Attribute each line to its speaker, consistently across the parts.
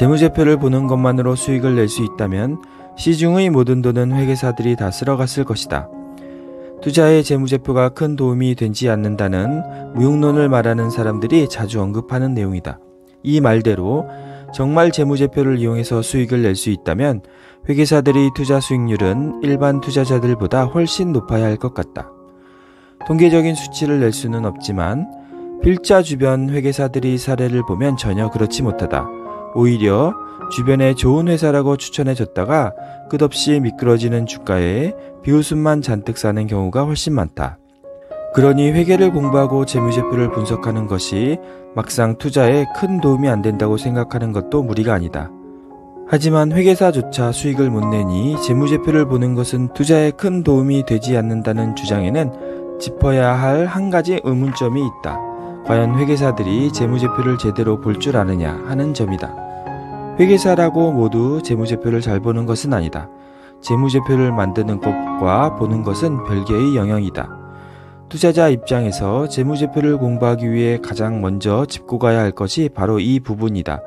Speaker 1: 재무제표를 보는 것만으로 수익을 낼 수 있다면 시중의 모든 돈은 회계사들이 다 쓸어갔을 것이다. 투자의 재무제표가 큰 도움이 되지 않는다는 무용론을 말하는 사람들이 자주 언급하는 내용이다. 이 말대로 정말 재무제표를 이용해서 수익을 낼 수 있다면 회계사들이 투자 수익률은 일반 투자자들보다 훨씬 높아야 할 것 같다. 통계적인 수치를 낼 수는 없지만 필자 주변 회계사들이 사례를 보면 전혀 그렇지 못하다. 오히려 주변에 좋은 회사라고 추천해줬다가 끝없이 미끄러지는 주가에 비웃음만 잔뜩 사는 경우가 훨씬 많다. 그러니 회계를 공부하고 재무제표를 분석하는 것이 막상 투자에 큰 도움이 안 된다고 생각하는 것도 무리가 아니다. 하지만 회계사조차 수익을 못 내니 재무제표를 보는 것은 투자에 큰 도움이 되지 않는다는 주장에는 짚어야 할 한 가지 의문점이 있다. 과연 회계사들이 재무제표를 제대로 볼 줄 아느냐 하는 점이다. 회계사라고 모두 재무제표를 잘 보는 것은 아니다. 재무제표를 만드는 것과 보는 것은 별개의 영역이다. 투자자 입장에서 재무제표를 공부하기 위해 가장 먼저 짚고 가야 할 것이 바로 이 부분이다.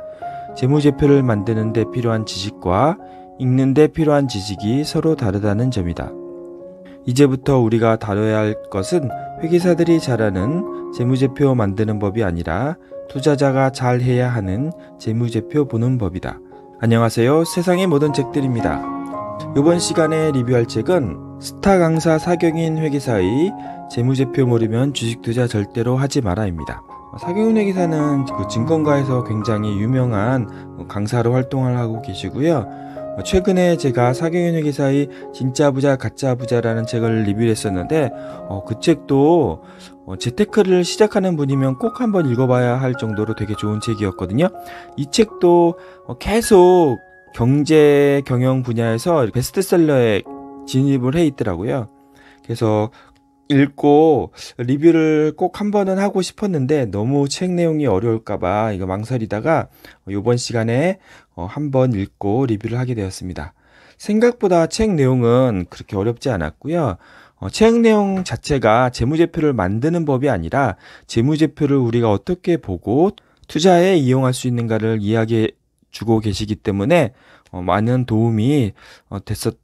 Speaker 1: 재무제표를 만드는 데 필요한 지식과 읽는 데 필요한 지식이 서로 다르다는 점이다. 이제부터 우리가 다뤄야 할 것은 회계사들이 잘하는 재무제표 만드는 법이 아니라 투자자가 잘해야 하는 재무제표 보는 법이다. 안녕하세요. 세상의 모든 책들입니다. 이번 시간에 리뷰할 책은 스타 강사 사경인 회계사의 재무제표 모르면 주식 투자 절대로 하지 마라입니다. 사경인 회계사는 그 증권가에서 굉장히 유명한 강사로 활동을 하고 계시고요. 최근에 제가 사경윤의 기사의 진짜 부자 가짜 부자라는 책을 리뷰 를 했었는데 어, 그 책도 어, 재테크를 시작하는 분이면 꼭 한번 읽어봐야 할 정도로 되게 좋은 책이었거든요. 이 책도 어, 계속 경제 경영 분야에서 베스트셀러에 진입을 해 있더라고요. 그래서 읽고 리뷰를 꼭 한 번은 하고 싶었는데 너무 책 내용이 어려울까봐 이거 망설이다가 요번 시간에 어, 한번 읽고 리뷰를 하게 되었습니다. 생각보다 책 내용은 그렇게 어렵지 않았고요. 어, 책 내용 자체가 재무제표를 만드는 법이 아니라 재무제표를 우리가 어떻게 보고 투자에 이용할 수 있는가를 이야기해 주고 계시기 때문에 어, 많은 도움이 됐었던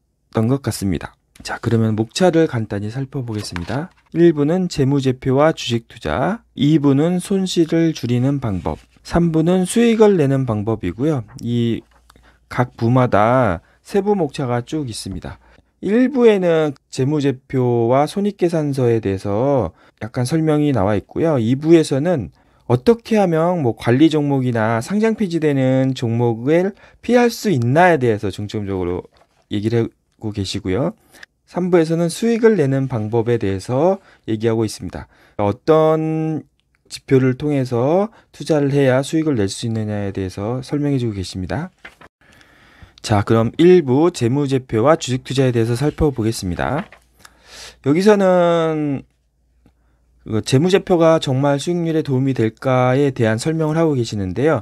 Speaker 1: 것 같습니다. 자, 그러면 목차를 간단히 살펴보겠습니다. 1부는 재무제표와 주식 투자, 2부는 손실을 줄이는 방법, 3부는 수익을 내는 방법이고요. 이 각 부마다 세부 목차가 쭉 있습니다. 1부에는 재무제표와 손익계산서에 대해서 약간 설명이 나와 있고요. 2부에서는 어떻게 하면 뭐 관리 종목이나 상장 폐지되는 종목을 피할 수 있나에 대해서 중점적으로 얘기를 하고 계시고요. 3부에서는 수익을 내는 방법에 대해서 얘기하고 있습니다. 어떤 지표를 통해서 투자를 해야 수익을 낼 수 있느냐에 대해서 설명해 주고 계십니다. 자, 그럼 1부 재무제표와 주식 투자에 대해서 살펴보겠습니다. 여기서는 그 재무제표가 정말 수익률에 도움이 될까에 대한 설명을 하고 계시는데요.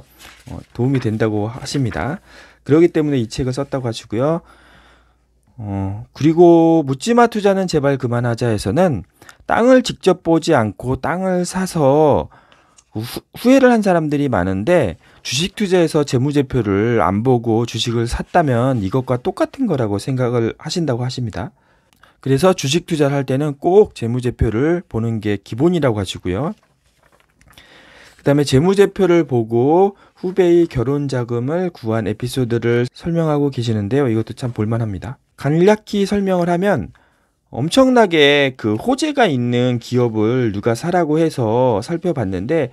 Speaker 1: 어, 도움이 된다고 하십니다. 그러기 때문에 이 책을 썼다고 하시고요. 어, 그리고 묻지마 투자는 제발 그만하자에서는 땅을 직접 보지 않고 땅을 사서 후, 회를한 사람들이 많은데 주식 투자에서 재무제표를 안 보고 주식을 샀다면 이것과 똑같은 거라고 생각을 하신다고 하십니다. 그래서 주식 투자를 할 때는 꼭 재무제표를 보는 게 기본이라고 하시고요. 그 다음에 재무제표를 보고 후배의 결혼 자금을 구한 에피소드를 설명하고 계시는데요. 이것도 참 볼만합니다. 간략히 설명을 하면 엄청나게 그 호재가 있는 기업을 누가 사라고 해서 살펴봤는데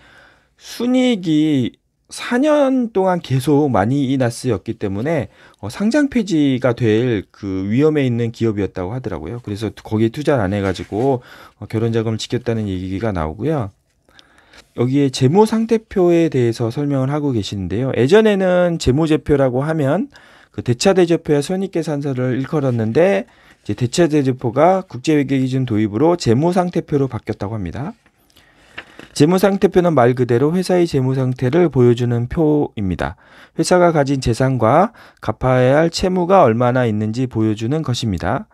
Speaker 1: 순이익이 4년 동안 계속 많이이나스였기 때문에 어, 상장 폐지가 될 그 위험에 있는 기업이었다고 하더라고요. 그래서 거기에 투자를 안 해가지고 어, 결혼 자금을 지켰다는 얘기가 나오고요. 여기에 재무 상태표에 대해서 설명을 하고 계시는데요. 예전에는 재무제표라고 하면 그대차대조표의 손익계산서를 일컬었는데 이제 대차대조표가 국제회계기준 도입으로 재무상태표로 바뀌었다고 합니다. 재무상태표는 말 그대로 회사의 재무상태를 보여주는 표입니다. 회사가 가진 재산과 갚아야 할 채무가 얼마나 있는지 보여주는 것입니다.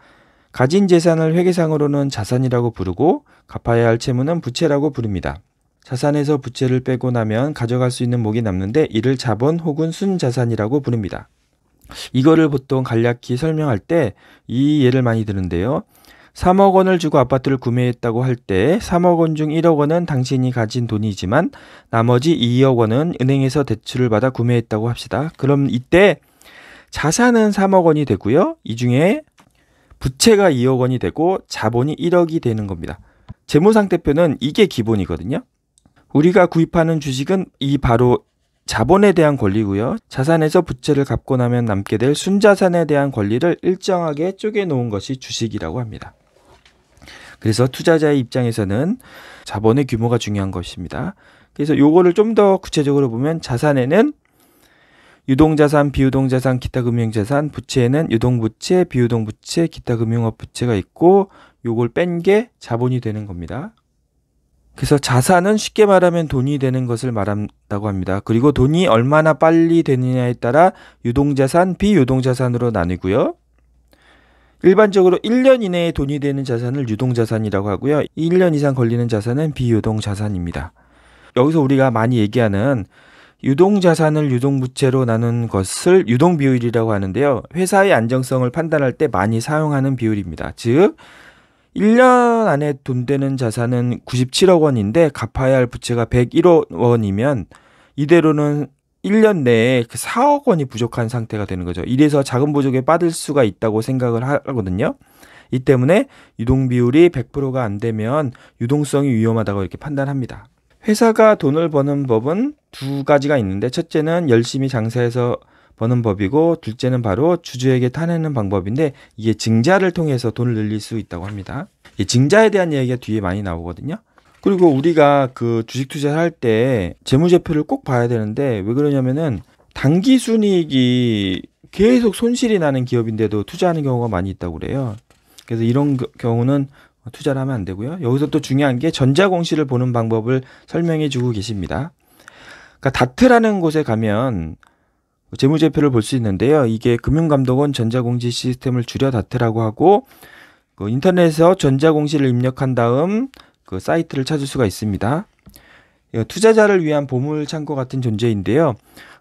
Speaker 1: 가진 재산을 회계상으로는 자산이라고 부르고 갚아야 할 채무는 부채라고 부릅니다. 자산에서 부채를 빼고 나면 가져갈 수 있는 목이 남는데 이를 자본 혹은 순자산이라고 부릅니다. 이거를 보통 간략히 설명할 때 이 예를 많이 드는데요. 3억 원을 주고 아파트를 구매했다고 할 때 3억 원 중 1억 원은 당신이 가진 돈이지만 나머지 2억 원은 은행에서 대출을 받아 구매했다고 합시다. 그럼 이때 자산은 3억 원이 되고요. 이 중에 부채가 2억 원이 되고 자본이 1억이 되는 겁니다. 재무상태표는 이게 기본이거든요. 우리가 구입하는 주식은 이 바로 자본에 대한 권리고요. 자산에서 부채를 갚고 나면 남게 될 순자산에 대한 권리를 일정하게 쪼개놓은 것이 주식이라고 합니다. 그래서 투자자의 입장에서는 자본의 규모가 중요한 것입니다. 그래서 요거를 좀 더 구체적으로 보면 자산에는 유동자산, 비유동자산, 기타 금융자산, 부채에는 유동부채, 비유동부채, 기타 금융업 부채가 있고 요걸 뺀 게 자본이 되는 겁니다. 그래서 자산은 쉽게 말하면 돈이 되는 것을 말한다고 합니다. 그리고 돈이 얼마나 빨리 되느냐에 따라 유동자산, 비유동자산으로 나뉘고요. 일반적으로 1년 이내에 돈이 되는 자산을 유동자산이라고 하고요. 1년 이상 걸리는 자산은 비유동자산입니다. 여기서 우리가 많이 얘기하는 유동자산을 유동부채로 나눈 것을 유동비율이라고 하는데요. 회사의 안정성을 판단할 때 많이 사용하는 비율입니다. 즉, 1년 안에 돈 되는 자산은 97억 원인데 갚아야 할 부채가 101억 원이면 이대로는 1년 내에 4억 그 원이 부족한 상태가 되는 거죠. 이래서 자금 부족에 빠질 수가 있다고 생각을 하거든요. 이 때문에 유동 비율이 100%가 안 되면 유동성이 위험하다고 이렇게 판단합니다. 회사가 돈을 버는 법은 두 가지가 있는데 첫째는 열심히 장사해서 버는 법이고 둘째는 바로 주주에게 타내는 방법인데 이게 증자를 통해서 돈을 늘릴 수 있다고 합니다. 이 증자에 대한 이야기가 뒤에 많이 나오거든요. 그리고 우리가 그 주식 투자를 할 때 재무제표를 꼭 봐야 되는데 왜 그러냐면은 단기 순이익이 계속 손실이 나는 기업인데도 투자하는 경우가 많이 있다고 그래요. 그래서 이런 경우는 투자를 하면 안 되고요. 여기서 또 중요한 게 전자공시를 보는 방법을 설명해 주고 계십니다. 그러니까 다트라는 곳에 가면 재무제표를 볼 수 있는데요. 이게 금융감독원 전자공시 시스템을 줄여 다트라고 하고 그 인터넷에서 전자공시를 입력한 다음 그 사이트를 찾을 수가 있습니다. 예, 투자자를 위한 보물 창고 같은 존재인데요.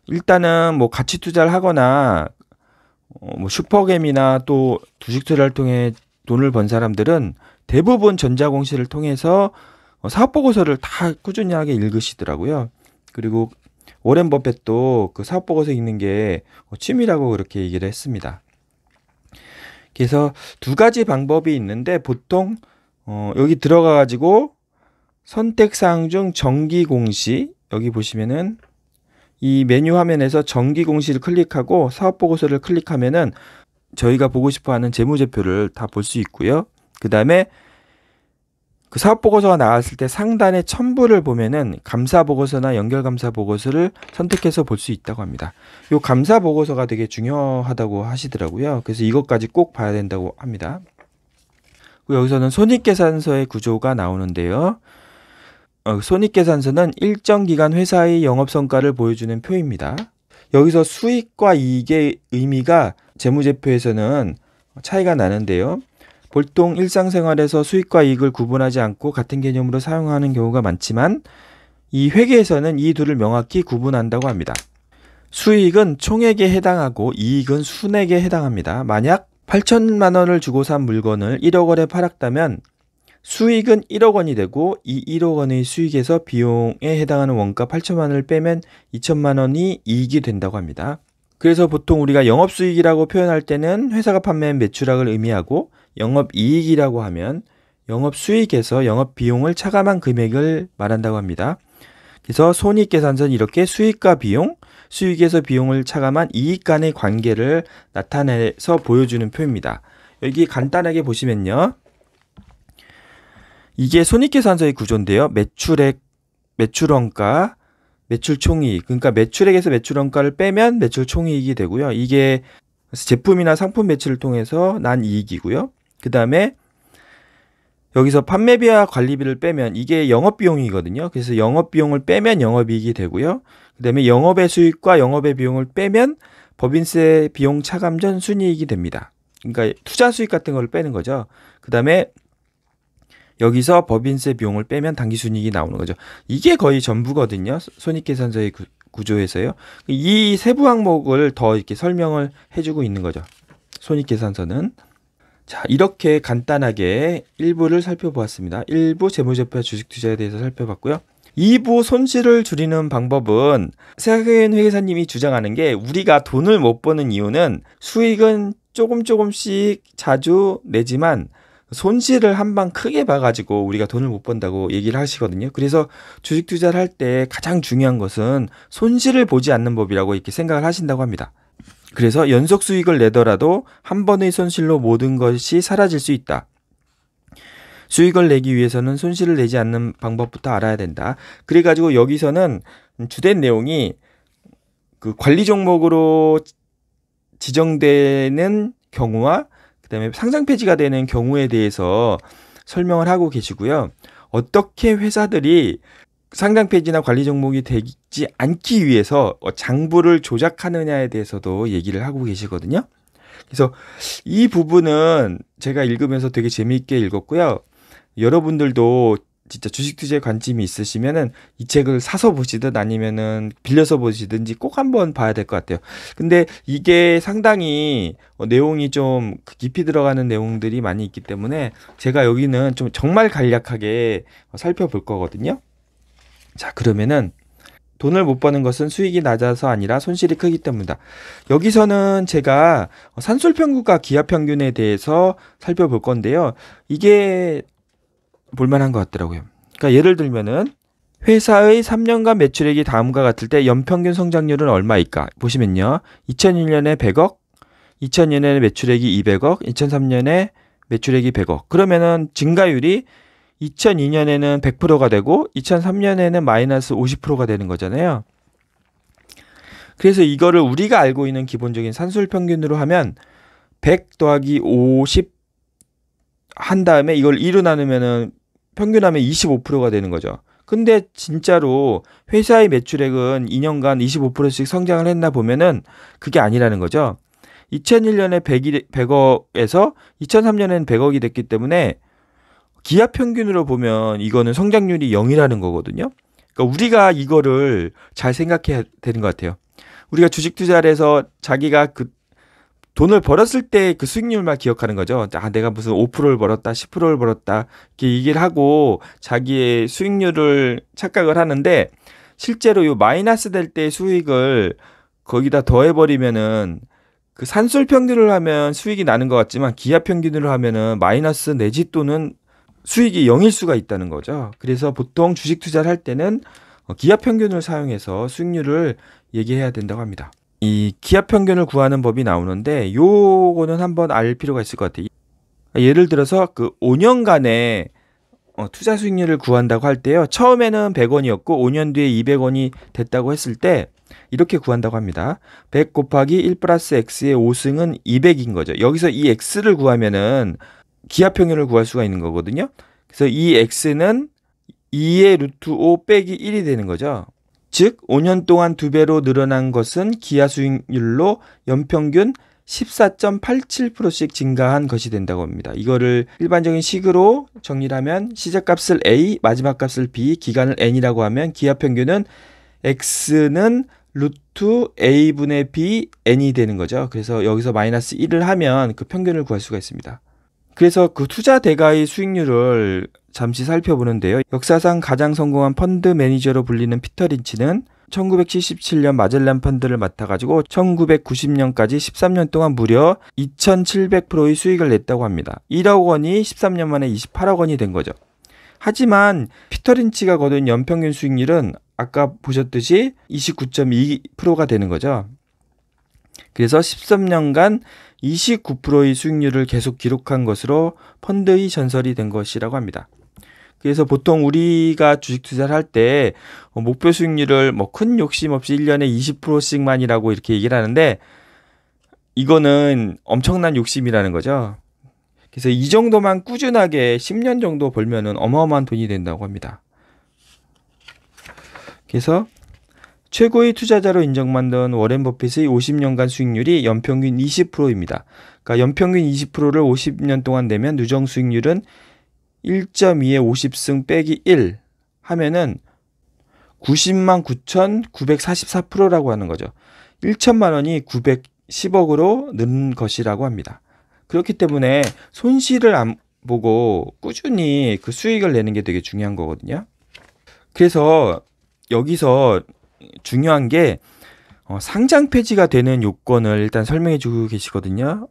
Speaker 1: 일단은 뭐 가치 투자를 하거나 어, 뭐 슈퍼겜이나 또 주식 투자를 통해 돈을 번 사람들은 대부분 전자공시를 통해서 어, 사업 보고서를 다 꾸준히 하게 읽으시더라고요. 그리고 오랜 버핏도 그 사업 보고서 읽는 게 취미라고 그렇게 얘기를 했습니다. 그래서 두 가지 방법이 있는데 보통 어, 여기 들어가 가지고 선택 사항 중 정기 공시 여기 보시면은 이 메뉴 화면에서 정기 공시를 클릭하고 사업 보고서를 클릭하면은 저희가 보고 싶어 하는 재무제표를 다 볼 수 있고요. 그다음에 그 사업보고서가 나왔을 때 상단의 첨부를 보면은 감사보고서나 연결감사보고서를 선택해서 볼 수 있다고 합니다. 이 감사보고서가 되게 중요하다고 하시더라고요. 그래서 이것까지 꼭 봐야 된다고 합니다. 여기서는 손익계산서의 구조가 나오는데요. 어, 손익계산서는 일정 기간 회사의 영업성과를 보여주는 표입니다. 여기서 수익과 이익의 의미가 재무제표에서는 차이가 나는데요. 보통 일상생활에서 수익과 이익을 구분하지 않고 같은 개념으로 사용하는 경우가 많지만 이 회계에서는 이 둘을 명확히 구분한다고 합니다. 수익은 총액에 해당하고 이익은 순액에 해당합니다. 만약 8천만 원을 주고 산 물건을 1억 원에 팔았다면 수익은 1억 원이 되고 이 1억 원의 수익에서 비용에 해당하는 원가 8천만 원을 빼면 2천만 원이 이익이 된다고 합니다. 그래서 보통 우리가 영업 수익이라고 표현할 때는 회사가 판매한 매출액을 의미하고 영업 이익이라고 하면 영업 수익에서 영업 비용을 차감한 금액을 말한다고 합니다. 그래서 손익 계산서는 이렇게 수익과 비용, 수익에서 비용을 차감한 이익 간의 관계를 나타내서 보여주는 표입니다. 여기 간단하게 보시면요. 이게 손익계산서의 구조인데요. 매출액, 매출원가, 매출총이익. 그러니까 매출액에서 매출원가를 빼면 매출총이익이 되고요. 이게 제품이나 상품 매출을 통해서 난 이익이고요. 그 다음에 여기서 판매비와 관리비를 빼면 이게 영업비용이거든요. 그래서 영업비용을 빼면 영업이익이 되고요. 그 다음에 영업의 수익과 영업의 비용을 빼면 법인세 비용 차감 전 순이익이 됩니다. 그러니까 투자 수익 같은 걸 빼는 거죠. 그 다음에 여기서 법인세 비용을 빼면 당기순이익이 나오는 거죠. 이게 거의 전부거든요. 손익계산서의 구조에서요. 이 세부 항목을 더 이렇게 설명을 해주고 있는 거죠. 손익계산서는. 자, 이렇게 간단하게 1부를 살펴보았습니다. 1부 재무제표 주식 투자에 대해서 살펴봤고요. 2부 손실을 줄이는 방법은 세계인 회계사님이 주장하는 게 우리가 돈을 못 버는 이유는 수익은 조금 조금씩 자주 내지만 손실을 한 방 크게 봐가지고 우리가 돈을 못 번다고 얘기를 하시거든요. 그래서 주식 투자를 할 때 가장 중요한 것은 손실을 보지 않는 법이라고 이렇게 생각을 하신다고 합니다. 그래서 연속 수익을 내더라도 한 번의 손실로 모든 것이 사라질 수 있다. 수익을 내기 위해서는 손실을 내지 않는 방법부터 알아야 된다. 그래가지고 여기서는 주된 내용이 그 관리 종목으로 지정되는 경우와 그다음에 상장 폐지가 되는 경우에 대해서 설명을 하고 계시고요. 어떻게 회사들이 상장 페이지나 관리 종목이 되지 않기 위해서 어, 장부를 조작하느냐에 대해서도 얘기를 하고 계시거든요. 그래서 이 부분은 제가 읽으면서 되게 재미있게 읽었고요. 여러분들도 진짜 주식 투자에 관심이 있으시면은 이 책을 사서 보시든 아니면은 빌려서 보시든지 꼭 한번 봐야 될 것 같아요. 근데 이게 상당히 어, 내용이 좀 깊이 들어가는 내용들이 많이 있기 때문에 제가 여기는 좀 정말 간략하게 어, 살펴볼 거거든요. 자, 그러면은 돈을 못 버는 것은 수익이 낮아서 아니라 손실이 크기 때문이다. 여기서는 제가 산술평균과 기하평균에 대해서 살펴볼 건데요. 이게 볼만한 것 같더라고요. 그러니까 예를 들면은 회사의 3년간 매출액이 다음과 같을 때 연평균 성장률은 얼마일까? 보시면요. 2001년에 100억, 2000년에 매출액이 200억, 2003년에 매출액이 100억. 그러면은 증가율이 2002년에는 100%가 되고 2003년에는 마이너스 50%가 되는 거잖아요. 그래서 이거를 우리가 알고 있는 기본적인 산술 평균으로 하면 100 더하기 50 한 다음에 이걸 2로 나누면은 평균하면 25%가 되는 거죠. 근데 진짜로 회사의 매출액은 2년간 25%씩 성장을 했나 보면은 그게 아니라는 거죠. 2001년에 100이, 100억에서 2003년에는 100억이 됐기 때문에 기아 평균으로 보면 이거는 성장률이 0이라는 거거든요. 그러니까 우리가 이거를 잘 생각해야 되는 것 같아요. 우리가 주식 투자를 해서 자기가 그 돈을 벌었을 때 그 수익률만 기억하는 거죠. 아, 내가 무슨 5%를 벌었다, 10%를 벌었다, 이렇게 얘기를 하고 자기의 수익률을 착각을 하는데 실제로 이 마이너스 될 때 수익을 거기다 더해버리면은 그 산술 평균을 하면 수익이 나는 것 같지만 기하 평균으로 하면은 마이너스 내지 또는 수익이 0일 수가 있다는 거죠. 그래서 보통 주식 투자를 할 때는 어, 기업 평균을 사용해서 수익률을 얘기해야 된다고 합니다. 이 기업 평균을 구하는 법이 나오는데 요거는 한번 알 필요가 있을 것 같아요. 예를 들어서 그 5년간의 어, 투자 수익률을 구한다고 할 때요. 처음에는 100원이었고 5년 뒤에 200원이 됐다고 했을 때 이렇게 구한다고 합니다. 100 곱하기 1 플러스 x의 5승은 200인 거죠. 여기서 이 x를 구하면은 기하 평균을 구할 수가 있는 거거든요. 그래서 이 x는 2의 루트 5 빼기 1이 되는 거죠. 즉 5년 동안 두 배로 늘어난 것은 기하 수익률로 연평균 14.87%씩 증가한 것이 된다고 합니다. 이거를 일반적인 식으로 정리를 하면 시작값을 a, 마지막 값을 b, 기간을 n이라고 하면 기하 평균은 x는 루트 a분의 b, n이 되는 거죠. 그래서 여기서 마이너스 1을 하면 그 평균을 구할 수가 있습니다. 그래서 그 투자 대가의 수익률을 잠시 살펴보는데요. 역사상 가장 성공한 펀드 매니저로 불리는 피터 린치는 1977년 마젤란 펀드를 맡아가지고 1990년까지 13년 동안 무려 2,700%의 수익을 냈다고 합니다. 1억 원이 13년 만에 28억 원이 된 거죠. 하지만 피터 린치가 거둔 연평균 수익률은 아까 보셨듯이 29.2%가 되는 거죠. 그래서 13년간 29%의 수익률을 계속 기록한 것으로 펀드의 전설이 된 것이라고 합니다. 그래서 보통 우리가 주식 투자를 할 때 목표 수익률을 뭐 큰 욕심 없이 1년에 20%씩만이라고 이렇게 얘기를 하는데 이거는 엄청난 욕심이라는 거죠. 그래서 이 정도만 꾸준하게 10년 정도 벌면은 어마어마한 돈이 된다고 합니다. 그래서 최고의 투자자로 인정받는 워렌 버핏의 50년간 수익률이 연평균 20%입니다. 그러니까 연평균 20%를 50년 동안 내면 누정 수익률은 1.2에 50승 빼기 1 하면은 90만 9,944%라고 하는 거죠. 1천만 원이 910억으로 는 것이라고 합니다. 그렇기 때문에 손실을 안 보고 꾸준히 그 수익을 내는 게 되게 중요한 거거든요. 그래서 여기서 중요한 게 어, 상장 폐지가 되는 요건을 일단 설명해 주고 계시거든요.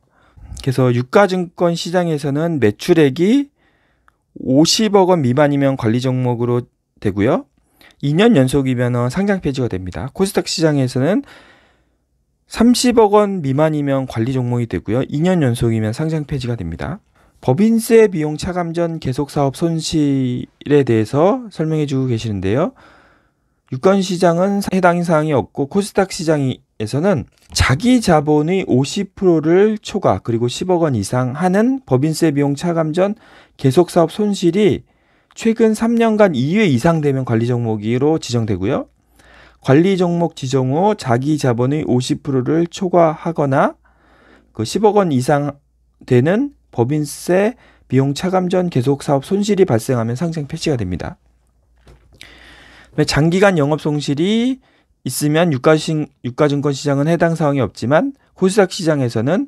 Speaker 1: 그래서 유가증권 시장에서는 매출액이 50억 원 미만이면 관리 종목으로 되고요. 2년 연속이면 상장 폐지가 됩니다. 코스닥 시장에서는 30억 원 미만이면 관리 종목이 되고요. 2년 연속이면 상장 폐지가 됩니다. 법인세 비용 차감 전 계속 사업 손실에 대해서 설명해 주고 계시는데요. 유권 시장은 해당 사항이 없고 코스닥 시장에서는 자기 자본의 50%를 초과 그리고 10억 원 이상 하는 법인세 비용 차감 전 계속 사업 손실이 최근 3년간 2회 이상 되면 관리 종목으로 지정되고요. 관리 종목 지정 후 자기 자본의 50%를 초과하거나 그 10억 원 이상 되는 법인세 비용 차감 전 계속 사업 손실이 발생하면 상장 폐지가 됩니다. 장기간 영업 손실이 있으면 유가신 유가증권 시장은 해당 사항이 없지만 호시락 시장에서는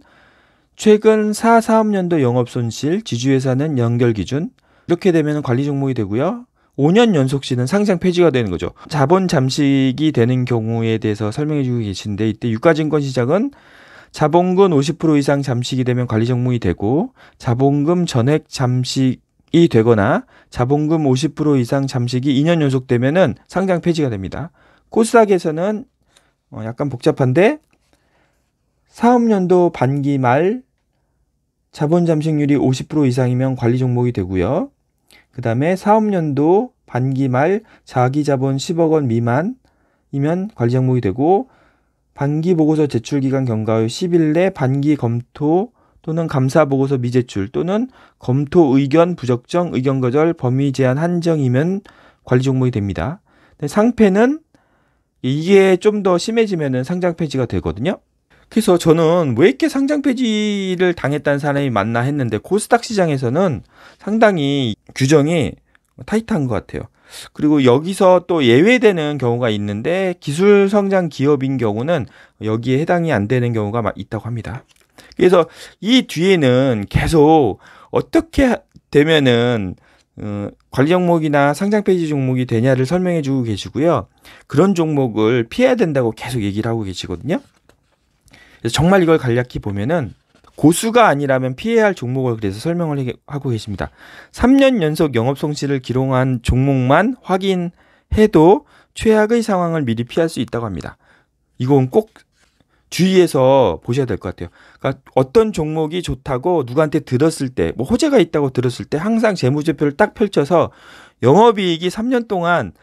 Speaker 1: 최근 4, 사업년도 영업 손실 지주회사는 연결 기준 이렇게 되면 관리 종목이 되고요. 5년 연속시는 상장 폐지가 되는 거죠. 자본 잠식이 되는 경우에 대해서 설명해 주고 계신데 이때 유가증권 시장은 자본금 50% 이상 잠식이 되면 관리 종목이 되고 자본금 전액 잠식 이 되거나 자본금 50% 이상 잠식이 2년 연속 되면은 상장 폐지가 됩니다. 코스닥에서는 어 약간 복잡한데 사업년도 반기 말 자본 잠식률이 50% 이상이면 관리 종목이 되고요. 그다음에 사업년도 반기 말 자기 자본 10억 원 미만이면 관리 종목이 되고 반기 보고서 제출 기간 경과 후 10일 내 반기 검토 또는 감사 보고서 미제출 또는 검토 의견 부적정 의견 거절 범위 제한 한정이면 관리 종목이 됩니다. 상패는 이게 좀 더 심해지면은 상장 폐지가 되거든요. 그래서 저는 왜 이렇게 상장 폐지를 당했다는 사람이 많나 했는데 코스닥 시장에서는 상당히 규정이 타이트한 것 같아요. 그리고 여기서 또 예외되는 경우가 있는데 기술 성장 기업인 경우는 여기에 해당이 안 되는 경우가 있다고 합니다. 그래서 이 뒤에는 계속 어떻게 되면은 어, 관리 종목이나 상장 페이지 종목이 되냐를 설명해 주고 계시고요. 그런 종목을 피해야 된다고 계속 얘기를 하고 계시거든요. 그래서 정말 이걸 간략히 보면은 고수가 아니라면 피해야 할 종목을 그래서 설명을 하고 계십니다. 3년 연속 영업 손실을 기록한 종목만 확인해도 최악의 상황을 미리 피할 수 있다고 합니다. 이건 꼭 주의해서 보셔야 될 것 같아요. 그러니까 어떤 종목이 좋다고 누구한테 들었을 때, 뭐 호재가 있다고 들었을 때 항상 재무제표를 딱 펼쳐서 영업이익이 3년 동안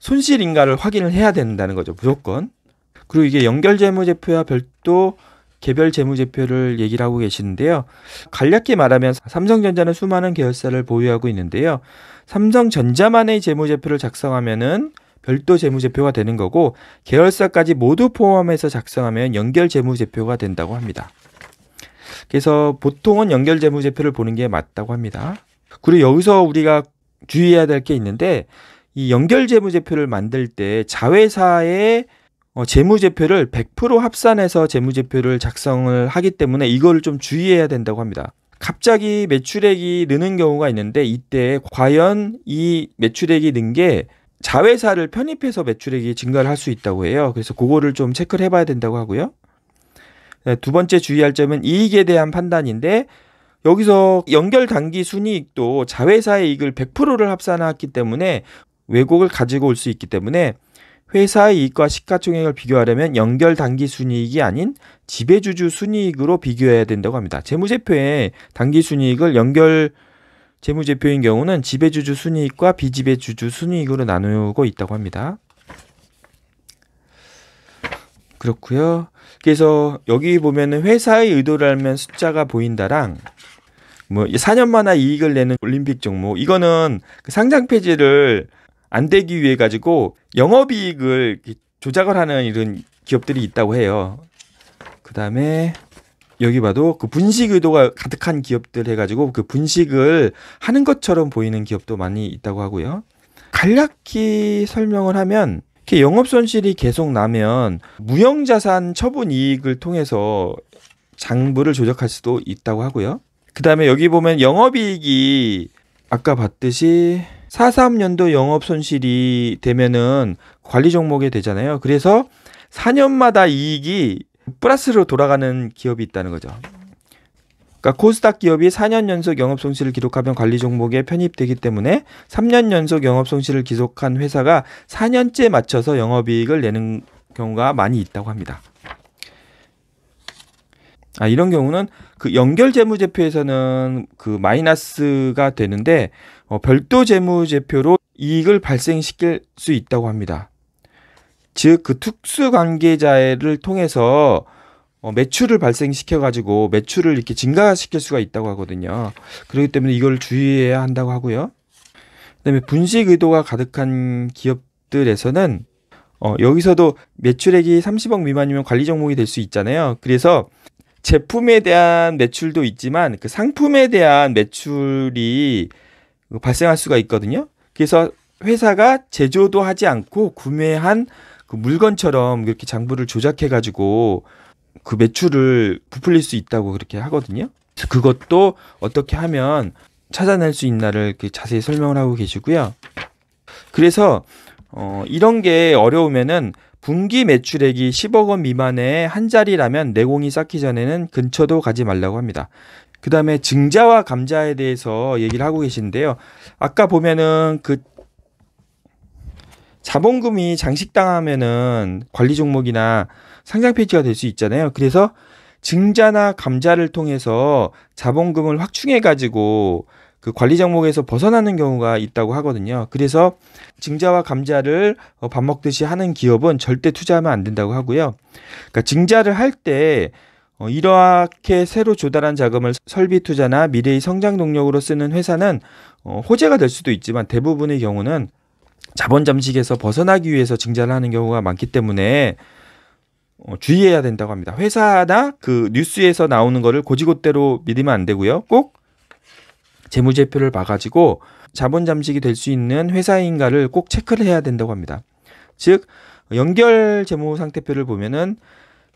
Speaker 1: 손실인가를 확인을 해야 된다는 거죠. 무조건. 그리고 이게 연결 재무제표와 별도 개별 재무제표를 얘기를 하고 계시는데요. 간략히 말하면 삼성전자는 수많은 계열사를 보유하고 있는데요. 삼성전자만의 재무제표를 작성하면은 별도 재무제표가 되는 거고 계열사까지 모두 포함해서 작성하면 연결 재무제표가 된다고 합니다. 그래서 보통은 연결 재무제표를 보는 게 맞다고 합니다. 그리고 여기서 우리가 주의해야 될 게 있는데 이 연결 재무제표를 만들 때 자회사의 어, 재무제표를 100% 합산해서 재무제표를 작성을 하기 때문에 이거를 좀 주의해야 된다고 합니다. 갑자기 매출액이 느는 경우가 있는데 이때 과연 이 매출액이 는게 자회사를 편입해서 매출액이 증가를 할 수 있다고 해요. 그래서 그거를 좀 체크를 해봐야 된다고 하고요. 네, 두 번째 주의할 점은 이익에 대한 판단인데 여기서 연결 단기 순이익도 자회사의 이익을 100%를 합산하기 때문에 왜곡을 가지고 올 수 있기 때문에 회사의 이익과 시가총액을 비교하려면 연결 단기 순이익이 아닌 지배주주 순이익으로 비교해야 된다고 합니다. 재무제표에 단기 순이익을 연결 재무제표인 경우는 지배주주 순이익과 비지배주주 순이익으로 나누고 있다고 합니다. 그렇고요. 그래서 여기 보면은 회사의 의도를 면 숫자가 보인다랑 뭐 4년마다 이익을 내는 올림픽 종목 이거는 그 상장 폐지를 안 되기 위해 가지고 영업이익을 조작을 하는 이런 기업들이 있다고 해요. 그 다음에 여기 봐도 그 분식 의도가 가득한 기업들 해가지고 그 분식을 하는 것처럼 보이는 기업도 많이 있다고 하고요. 간략히 설명을 하면 이렇게 영업 손실이 계속 나면 무형 자산 처분 이익을 통해서 장부를 조작할 수도 있다고 하고요. 그다음에 여기 보면 영업 이익이 아까 봤듯이 43년도 영업 손실이 되면은 관리 종목이 되잖아요. 그래서 4년마다 이익이 플러스로 돌아가는 기업이 있다는 거죠. 그러니까 코스닥 기업이 4년 연속 영업 손실을 기록하면 관리 종목에 편입되기 때문에 3년 연속 영업 손실을 기록한 회사가 4년째 맞춰서 영업이익을 내는 경우가 많이 있다고 합니다. 아, 이런 경우는 그 연결 재무제표에서는 그 마이너스가 되는데 어, 별도 재무제표로 이익을 발생시킬 수 있다고 합니다. 즉그 특수 관계자를 통해서 어, 매출을 발생시켜 가지고 매출을 이렇게 증가시킬 수가 있다고 하거든요. 그렇기 때문에 이걸 주의해야 한다고 하고요. 그다음에 분식 의도가 가득한 기업들에서는 어, 여기서도 매출액이 30억 미만이면 관리 종목이 될 수 있잖아요. 그래서 제품에 대한 매출도 있지만 그 상품에 대한 매출이 발생할 수가 있거든요. 그래서 회사가 제조도 하지 않고 구매한 그 물건처럼 그렇게 장부를 조작해 가지고 그 매출을 부풀릴 수 있다고 그렇게 하거든요. 그것도 어떻게 하면 찾아낼 수 있나를 자세히 설명을 하고 계시고요. 그래서 어 이런 게 어려우면은 분기 매출액이 10억 원 미만의 한 자리라면 내공이 쌓기 전에는 근처도 가지 말라고 합니다. 그 다음에 증자와 감자에 대해서 얘기를 하고 계신데요. 아까 보면은 그 자본금이 장식당하면은 관리 종목이나 상장 폐지가 될 수 있잖아요. 그래서 증자나 감자를 통해서 자본금을 확충해 가지고 그 관리 종목에서 벗어나는 경우가 있다고 하거든요. 그래서 증자와 감자를 어, 밥 먹듯이 하는 기업은 절대 투자하면 안 된다고 하고요. 그러니까 증자를 할때 어, 이렇게 새로 조달한 자금을 설비 투자나 미래의 성장 동력으로 쓰는 회사는 어, 호재가 될 수도 있지만 대부분의 경우는 자본 잠식에서 벗어나기 위해서 증자를 하는 경우가 많기 때문에 어, 주의해야 된다고 합니다. 회사나 그 뉴스에서 나오는 거를 고지고대로 믿으면 안 되고요. 꼭 재무제표를 봐가지고 자본 잠식이 될 수 있는 회사인가를 꼭 체크를 해야 된다고 합니다. 즉 연결 재무 상태표를 보면은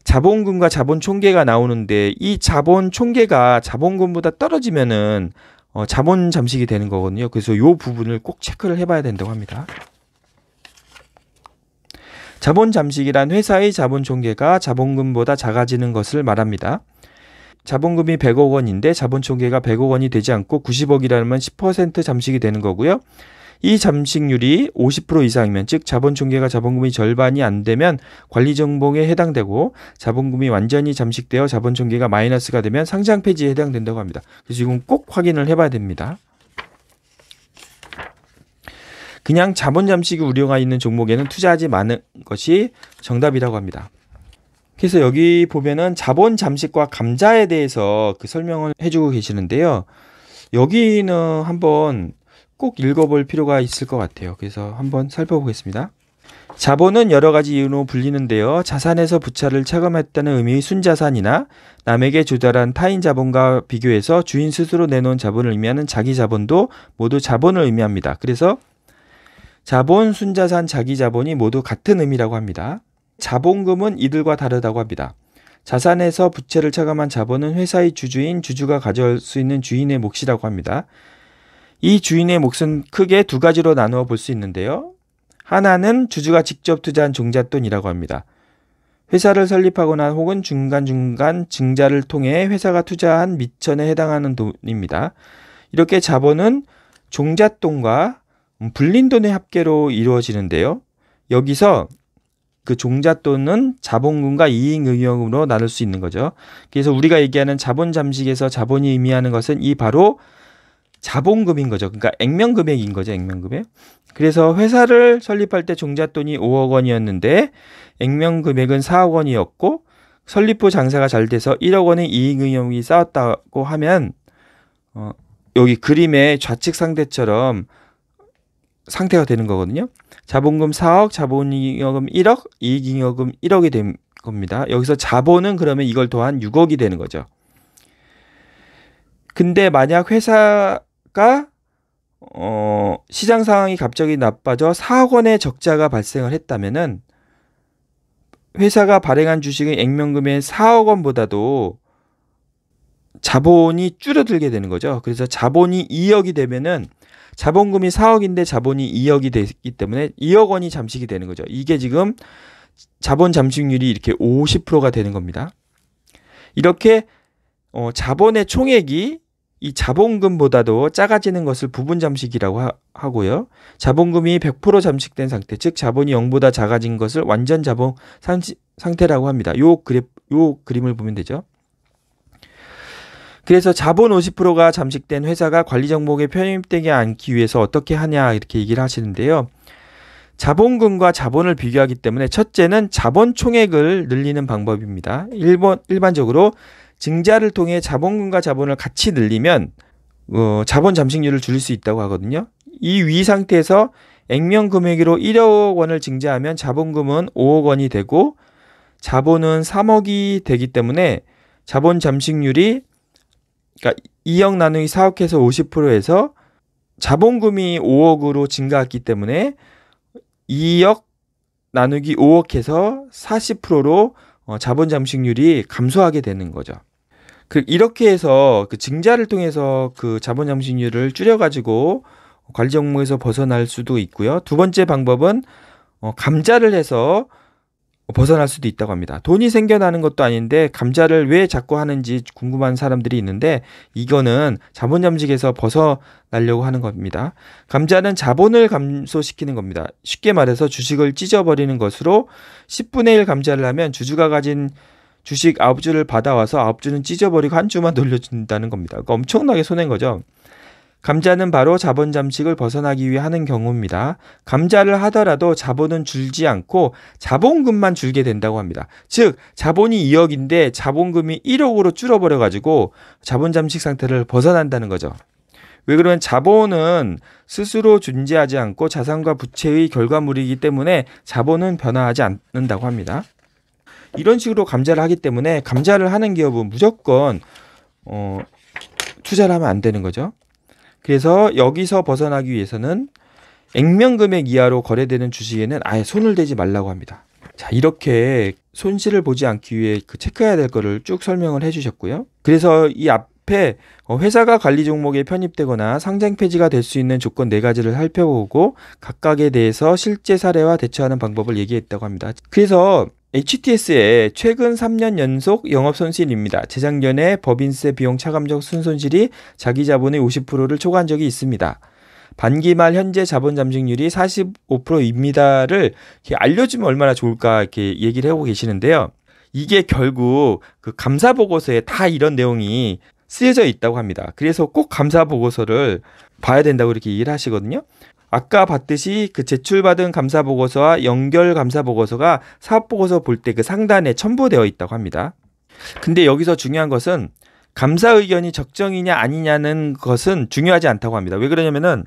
Speaker 1: 자본금과 자본 총계가 나오는데 이 자본 총계가 자본금보다 떨어지면은 어, 자본 잠식이 되는 거거든요. 그래서 요 부분을 꼭 체크를 해봐야 된다고 합니다. 자본 잠식이란 회사의 자본 총계가 자본금보다 작아지는 것을 말합니다. 자본금이 100억 원인데 자본 총계가 100억 원이 되지 않고 90억이라면 10% 잠식이 되는 거고요. 이 잠식률이 50% 이상이면 즉 자본 중개가 자본금이 절반이 안 되면 관리 정봉에 해당되고 자본금이 완전히 잠식되어 자본 중개가 마이너스가 되면 상장 폐지에 해당된다고 합니다. 그래서 이건 꼭 확인을 해봐야 됩니다. 그냥 자본 잠식이 우려가 있는 종목에는 투자하지 마은 것이 정답이라고 합니다. 그래서 여기 보면은 자본 잠식과 감자에 대해서 그 설명을 해주고 계시는데요. 여기는 한번 꼭 읽어볼 필요가 있을 것 같아요. 그래서 한번 살펴보겠습니다. 자본은 여러 가지 이유로 불리는데요. 자산에서 부차를 차감했다는 의미의 순자산이나 남에게 조달한 타인 자본과 비교해서 주인 스스로 내놓은 자본을 의미하는 자기 자본도 모두 자본을 의미합니다. 그래서 자본, 순자산, 자기 자본이 모두 같은 의미라고 합니다. 자본금은 이들과 다르다고 합니다. 자산에서 부채를 차감한 자본은 회사의 주주인 주주가 가져올 수 있는 주인의 몫이라고 합니다. 이 주인의 몫은 크게 두 가지로 나누어 볼 수 있는데요. 하나는 주주가 직접 투자한 종잣돈이라고 합니다. 회사를 설립하거나 혹은 중간중간 증자를 통해 회사가 투자한 미천에 해당하는 돈입니다. 이렇게 자본은 종잣돈과 불린 돈의 합계로 이루어지는데요. 여기서 그 종잣돈은 자본금과 이익응용으로 나눌 수 있는 거죠. 그래서 우리가 얘기하는 자본 잠식에서 자본이 의미하는 것은 이 바로 자본금인 거죠. 그러니까 액면금액인 거죠. 액면금액. 그래서 회사를 설립할 때 종잣돈이 5억 원이었는데 액면금액은 4억 원이었고 설립 후 장사가 잘 돼서 1억 원의 이익응용이 쌓았다고 하면 어, 여기 그림의 좌측 상대처럼 상태가 되는 거거든요. 자본금 4억, 자본잉여금 1억, 이익잉여금 1억이 된 겁니다. 여기서 자본은 그러면 이걸 더한 6억이 되는 거죠. 근데 만약 회사 하다가 어, 시장 상황이 갑자기 나빠져 4억 원의 적자가 발생을 했다면은 회사가 발행한 주식은 액면금의 4억 원보다도 자본이 줄어들게 되는 거죠. 그래서 자본이 2억이 되면은 자본금이 4억인데 자본이 2억이 되기 때문에 2억 원이 잠식이 되는 거죠. 이게 지금 자본 잠식률이 이렇게 50%가 되는 겁니다. 이렇게 어, 자본의 총액이 이 자본금보다도 작아지는 것을 부분 잠식이라고 하, 고요 자본금이 100% 잠식된 상태, 즉 자본이 0보다 작아진 것을 완전 자본 상시, 상태라고 합니다. 요그래요 그림을 보면 되죠. 그래서 자본 50%가 잠식된 회사가 관리 정목에 편입되지 않기 위해서 어떻게 하냐 이렇게 얘기를 하시는데요. 자본금과 자본을 비교하기 때문에 첫째는 자본 총액을 늘리는 방법입니다. 일본 일반적으로 증자를 통해 자본금과 자본을 같이 늘리면 어, 자본 잠식률을 줄일 수 있다고 하거든요. 이 위 상태에서 액면 금액으로 1억 원을 증자하면 자본금은 5억 원이 되고 자본은 3억이 되기 때문에 자본 잠식률이 그러니까 2억 나누기 4억해서 50%에서 자본금이 5억으로 증가했기 때문에 2억 나누기 5억해서 40%로 어, 자본 잠식률이 감소하게 되는 거죠. 그 이렇게 해서 그 증자를 통해서 그 자본 양식률을 줄여가지고 관리 종목에서 벗어날 수도 있고요. 두 번째 방법은 어, 감자를 해서 벗어날 수도 있다고 합니다. 돈이 생겨나는 것도 아닌데 감자를 왜 자꾸 하는지 궁금한 사람들이 있는데 이거는 자본 잠식에서 벗어나려고 하는 겁니다. 감자는 자본을 감소시키는 겁니다. 쉽게 말해서 주식을 찢어버리는 것으로 10분의 1 감자를 하면 주주가 가진 주식 아홉 주를 받아와서 아홉 주는 찢어버리고 한 주만 돌려준다는 겁니다. 그러니까 엄청나게 손해인 거죠. 감자는 바로 자본 잠식을 벗어나기 위해 하는 경우입니다. 감자를 하더라도 자본은 줄지 않고 자본금만 줄게 된다고 합니다. 즉, 자본이 2억인데 자본금이 1억으로 줄어버려가지고 자본 잠식 상태를 벗어난다는 거죠. 왜 그러면 자본은 스스로 존재하지 않고 자산과 부채의 결과물이기 때문에 자본은 변화하지 않는다고 합니다. 이런 식으로 감자를 하기 때문에 감자를 하는 기업은 무조건 어, 투자를 하면 안 되는 거죠. 그래서 여기서 벗어나기 위해서는 액면 금액 이하로 거래되는 주식에는 아예 손을 대지 말라고 합니다. 자, 이렇게 손실을 보지 않기 위해 그 체크해야 될 거를 쭉 설명을 해 주셨고요. 그래서 이 앞에 어, 회사가 관리 종목에 편입되거나 상장 폐지가 될 수 있는 조건 네 가지를 살펴보고 각각에 대해서 실제 사례와 대처하는 방법을 얘기했다고 합니다. 그래서 HTS의 최근 3년 연속 영업 손실입니다. 재작년에 법인세 비용 차감적 순손실이 자기 자본의 50%를 초과한 적이 있습니다. 반기 말 현재 자본 잠식률이 45%입니다를 알려주면 얼마나 좋을까 이렇게 얘기를 하고 계시는데요. 이게 결국 그 감사 보고서에 다 이런 내용이 쓰여져 있다고 합니다. 그래서 꼭 감사 보고서를 봐야 된다고 이렇게 얘기를 하시거든요. 아까 봤듯이 그 제출받은 감사 보고서와 연결 감사 보고서가 사업 보고서 볼 때 그 상단에 첨부되어 있다고 합니다. 근데 여기서 중요한 것은 감사 의견이 적정이냐 아니냐는 것은 중요하지 않다고 합니다. 왜 그러냐면은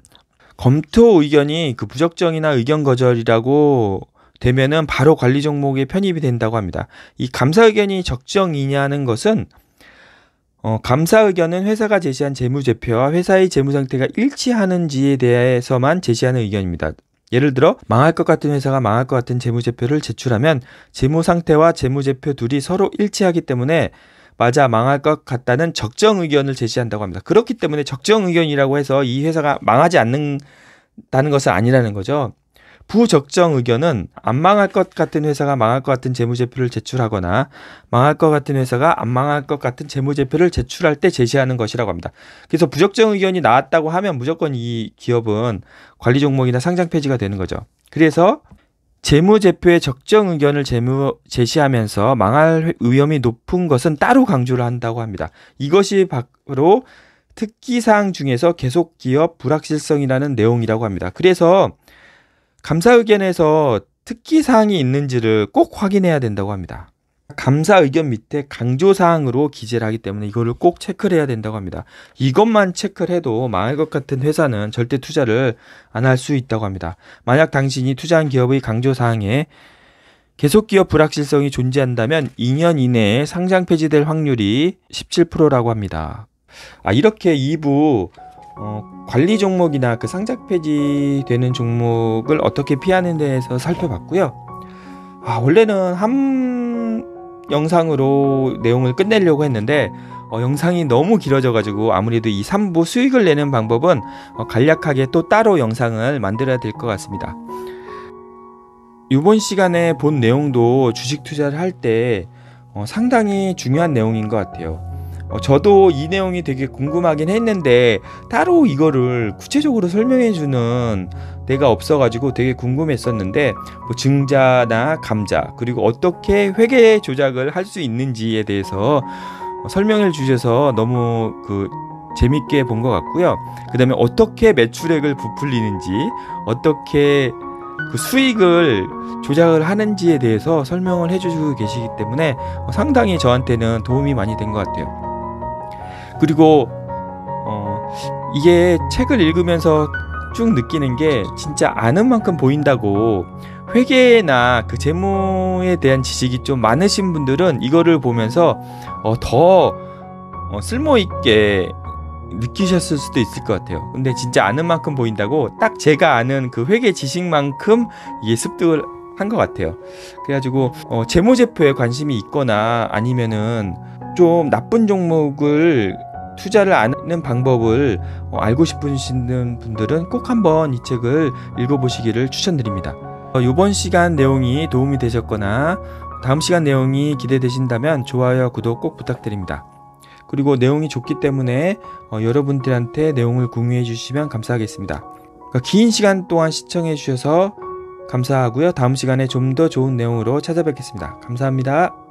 Speaker 1: 검토 의견이 그 부적정이나 의견 거절이라고 되면은 바로 관리 종목에 편입이 된다고 합니다. 이 감사 의견이 적정이냐는 것은 어, 감사 의견은 회사가 제시한 재무제표와 회사의 재무상태가 일치하는지에 대해서만 제시하는 의견입니다. 예를 들어 망할 것 같은 회사가 망할 것 같은 재무제표를 제출하면 재무상태와 재무제표 둘이 서로 일치하기 때문에 맞아 망할 것 같다는 적정 의견을 제시한다고 합니다. 그렇기 때문에 적정 의견이라고 해서 이 회사가 망하지 않는다는 것은 아니라는 거죠. 부적정 의견은 안 망할 것 같은 회사가 망할 것 같은 재무제표를 제출하거나 망할 것 같은 회사가 안 망할 것 같은 재무제표를 제출할 때 제시하는 것이라고 합니다. 그래서 부적정 의견이 나왔다고 하면 무조건 이 기업은 관리 종목이나 상장 폐지가 되는 거죠. 그래서 재무제표에 적정 의견을 재무 제시하면서 망할 위험이 높은 것은 따로 강조를 한다고 합니다. 이것이 바로 특기사항 중에서 계속기업 불확실성이라는 내용이라고 합니다. 그래서 감사 의견에서 특기 사항이 있는지를 꼭 확인해야 된다고 합니다. 감사 의견 밑에 강조 사항으로 기재를 하기 때문에 이거를 꼭 체크를 해야 된다고 합니다. 이것만 체크를 해도 망할 것 같은 회사는 절대 투자를 안 할 수 있다고 합니다. 만약 당신이 투자한 기업의 강조 사항에 계속 기업 불확실성이 존재한다면 2년 이내에 상장 폐지될 확률이 17%라고 합니다. 아, 이렇게 2부 어, 관리 종목이나 그 상작 폐지되는 종목을 어떻게 피하는 데에서 살펴봤고요. 아, 원래는 한 영상으로 내용을 끝내려고 했는데 어, 영상이 너무 길어져가지고 아무래도 이 3부 수익을 내는 방법은 어, 간략하게 또 따로 영상을 만들어야 될 것 같습니다. 이번 시간에 본 내용도 주식 투자를 할 때 어, 상당히 중요한 내용인 것 같아요. 어, 저도 이 내용이 되게 궁금하긴 했는데 따로 이거를 구체적으로 설명해 주는 데가 없어가지고 되게 궁금했었는데 뭐 증자나 감자 그리고 어떻게 회계 조작을 할 수 있는지에 대해서 어, 설명해 주셔서 너무 그 재밌게 본 것 같고요. 그 다음에 어떻게 매출액을 부풀리는지, 어떻게 그 수익을 조작을 하는지에 대해서 설명을 해주시고 계시기 때문에 어, 상당히 저한테는 도움이 많이 된 것 같아요. 그리고 어, 이게 책을 읽으면서 쭉 느끼는 게 진짜 아는 만큼 보인다고 회계나 그 재무에 대한 지식이 좀 많으신 분들은 이거를 보면서 어, 더 어, 쓸모 있게 느끼셨을 수도 있을 것 같아요. 근데 진짜 아는 만큼 보인다고 딱 제가 아는 그 회계 지식만큼 이게 습득을 한 것 같아요. 그래가지고 어, 재무제표에 관심이 있거나 아니면은 좀 나쁜 종목을 투자를 안 하는 방법을 어, 알고 싶으신 분들은 꼭 한번 이 책을 읽어보시기를 추천드립니다. 이번 어, 시간 내용이 도움이 되셨거나 다음 시간 내용이 기대되신다면 좋아요 구독 꼭 부탁드립니다. 그리고 내용이 좋기 때문에 어, 여러분들한테 내용을 공유해 주시면 감사하겠습니다. 그러니까 긴 시간 동안 시청해 주셔서 감사하고요. 다음 시간에 좀 더 좋은 내용으로 찾아뵙겠습니다. 감사합니다.